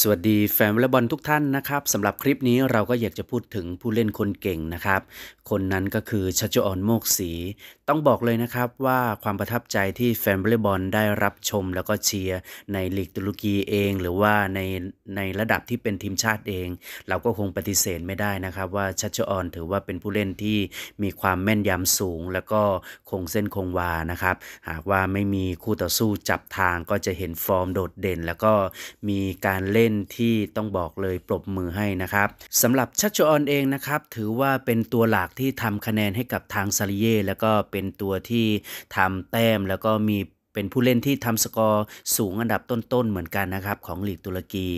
สวัสดีแฟนวอลเลย์บอลทุกท่านนะครับสำหรับคลิปนี้เราก็อยากจะพูดถึงผู้เล่นคนเก่งนะครับคนนั้นก็คือ ชัชออนโมกศีต้องบอกเลยนะครับว่าความประทับใจที่แฟนวอลเลย์บอลได้รับชมแล้วก็เชียร์ในลีกตุรกีเอง หรือว่าในในระดับที่เป็นทีมชาติเอง เราก็คงปฏิเสธไม่ได้นะครับว่าชัชออนถือว่าเป็นผู้เล่นที่มีความแม่นยำสูง แล้วก็คงเส้นคงวานะครับหากว่าไม่มีคู่ต่อสู้จับทางก็จะเห็นฟอร์มโดดเด่นแล้วก็มีการเล่น่นที่ต้องบอกเลยปรบมือให้นะครับสำหรับชัชออนเองนะครับ ถือว่าเป็นตัวหลักที่ทำคะแนนให้กับทางซาลิเย่ แล้วก็เป็นตัวที่ทำแต้มแล้วก็มีเป็นผู้เล่นที่ทำสกอร์สูงอันดับต้นๆ เหมือนกันนะครับของลีกตุรกี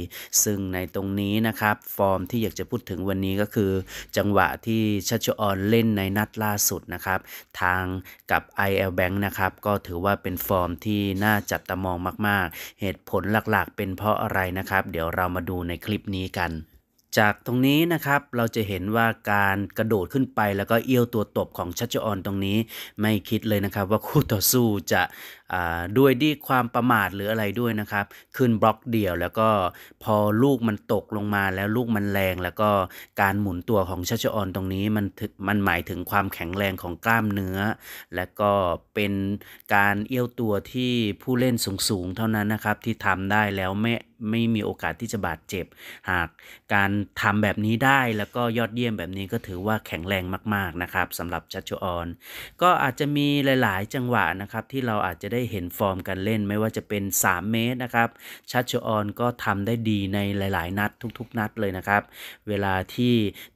ซึ่งในตรงนี้นะครับ ฟอร์มที่อยากจะพูดถึงวันนี้ก็คือจังหวะที่ชัชออนเล่นในนัดล่าสุดนะครับ ทางกับ IL Bank นะครับก็ถือว่าเป็นฟอร์มที่น่าจับตามองมากๆ เหตุผลหลักๆเป็นเพราะอะไรนะครับ เดี๋ยวเรามาดูในคลิปนี้กันจากตรงนี้นะครับ เราจะเห็นว่าการกระโดดขึ้นไปแล้วก็เอี้ยวตัวตบของชัชออนตรงนี้ไม่คิดเลยนะครับว่าคู่ต่อสู้จะด้วยดีความประมาทหรืออะไรด้วยนะครับขึ้นบล็อกเดียวแล้วก็พอลูกมันตกลงมาแล้วลูกมันแรง แล้วก็การหมุนตัวของชัชออนตรงนี้มันมันหมายถึงความแข็งแรงของกล้ามเนื้อ และก็เป็นการเอี้ยวตัวที่ผู้เล่นสูงๆเท่านั้นนะครับที่ทำได้แล้วแม่ไม่มีโอกาสที่จะบาดเจ็บ หาก การทำแบบนี้ได้แล้วก็ยอดเยี่ยมแบบนี้ก็ถือว่าแข็งแรงมาก ๆนะครับสำหรับชัชออนก็อาจจะมีหลายๆ จังหวะนะครับ ที่เราอาจจะได้เห็นฟอร์มการเล่นไม่ว่าจะเป็น 3 เมตรนะครับ ชัชออนก็ทำได้ดีในหลายๆนัดทุกๆนัดเลยนะครับ เวลาที่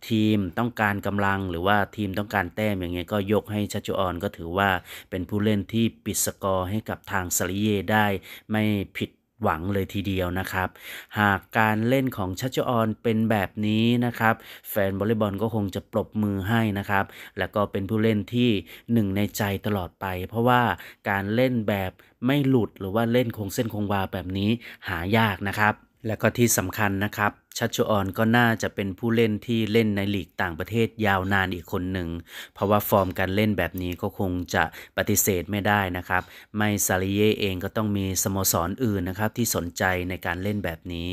ทีมต้องการกำลังหรือว่าทีมต้องการแต้มอย่างเงี้ยก็ยกให้ชัชออนก็ถือว่าเป็นผู้เล่นที่ปิดสกอร์ให้กับทางสลีเยได้ไม่ผิดหวังเลยทีเดียวนะครับ หากการเล่นของชัชออนเป็นแบบนี้นะครับ แฟนบอลเลย์บอลก็คงจะปรบมือให้นะครับ แล้วก็เป็นผู้เล่นที่หนึ่งในใจตลอดไป เพราะว่าการเล่นแบบไม่หลุดหรือว่าเล่นคงเส้นคงวาแบบนี้หายากนะครับ และก็ที่สำคัญนะครับชัชออนก็น่าจะเป็นผู้เล่นที่เล่นในลีกต่างประเทศยาวนานอีกคนหนึ่งเพราะว่าฟอร์มการเล่นแบบนี้ก็คงจะปฏิเสธไม่ได้นะครับ ไม่ซาลิเยเองก็ต้องมีสโมสรออื่นนะครับที่สนใจในการเล่นแบบนี้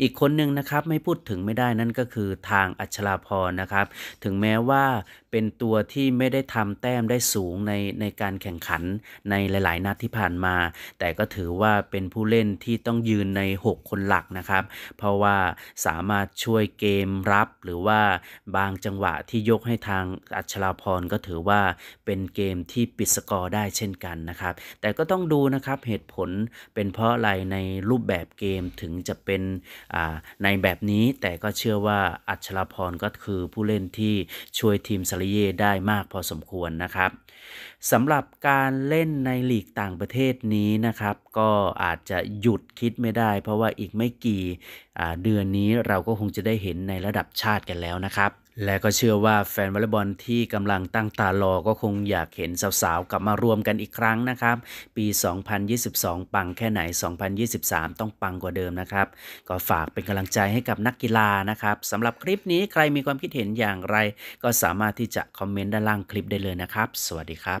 อีกคนหนึ่งนะครับไม่พูดถึงไม่ได้นั่นก็คือทางอัชราพรนะครับ ถึงแม้ว่าเป็นตัวที่ไม่ได้ทำแต้มได้สูงในในการแข่งขันในหลายๆ นัดที่ผ่านมา แต่ก็ถือว่าเป็นผู้เล่นที่ต้องยืนใน 6 คนหลักนะครับ เพราะว่าสามารถช่วยเกมรับหรือว่าบางจังหวะที่ยกให้ทางอัชราพรก็ถือว่าเป็นเกมที่ปิดสกอร์ได้เช่นกันนะครับ แต่ก็ต้องดูนะครับเหตุผลเป็นเพราะอะไรในรูปแบบเกมถึงจะเป็นในแบบนี้ แต่ก็เชื่อว่าอัชราพรก็คือผู้เล่นที่ช่วยทีมซาลเย่ได้มากพอสมควรนะครับสำหรับการเล่นในหลีกต่างประเทศนี้นะครับ ก็อาจจะหยุดคิดไม่ได้ เพราะว่าอีกไม่กี่เดือนนี้เราก็คงจะได้เห็นในระดับชาติกันแล้วนะครับและก็เชื่อว่าแฟนวอลเลย์บอล ที่กำลังตั้งตารอก็คงอยากเห็นสาวๆ กลับมารวมกันอีกครั้งนะครับ ปี 2022 ปังแค่ไหน 2023 ต้องปังกว่าเดิมนะครับ ก็ฝากเป็นกำลังใจให้กับนักกีฬานะครับสำหรับคลิปนี้ใครมีความคิดเห็นอย่างไรก็สามารถที่จะคอมเมนต์ด้านล่างคลิปได้เลยนะครับ สวัสดีครับ